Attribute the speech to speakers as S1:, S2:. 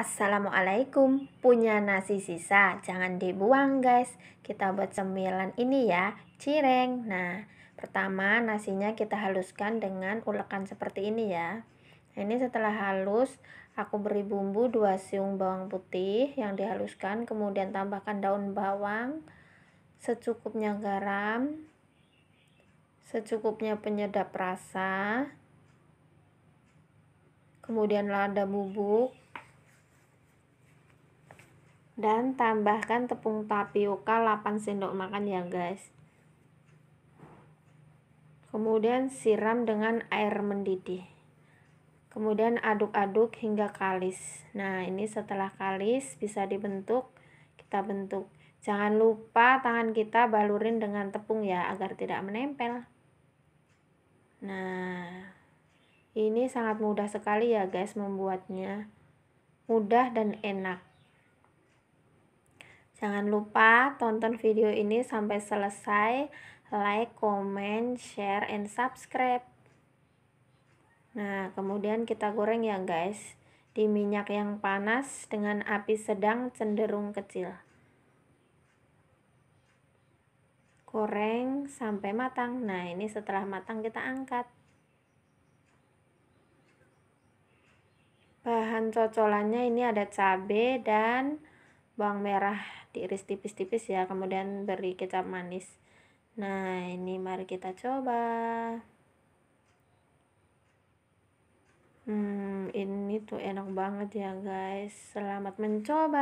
S1: Assalamualaikum, punya nasi sisa, jangan dibuang guys. Kita buat cemilan ini ya, cireng. Nah, pertama nasinya kita haluskan dengan ulekan seperti ini ya. Ini setelah halus, aku beri bumbu 2 siung bawang putih yang dihaluskan, kemudian tambahkan daun bawang, secukupnya garam, secukupnya penyedap rasa, kemudian lada bubuk, dan tambahkan tepung tapioka 8 sendok makan ya guys kemudian siram dengan air mendidih kemudian aduk-aduk hingga kalis nah ini setelah kalis bisa dibentuk kita bentuk jangan lupa tangan kita balurin dengan tepung ya agar tidak menempel nah ini sangat mudah sekali ya guys membuatnya mudah dan enak Jangan lupa tonton video ini sampai selesai. Like, comment, share, and subscribe. Nah, kemudian kita goreng ya guys. Di minyak yang panas dengan api sedang cenderung kecil. Goreng sampai matang. Nah, ini setelah matang kita angkat. Bahan cocolannya ini ada cabai dan bawang merah diiris tipis-tipis ya kemudian beri kecap manis nah ini mari kita coba hmm ini tuh enak banget ya guys selamat mencoba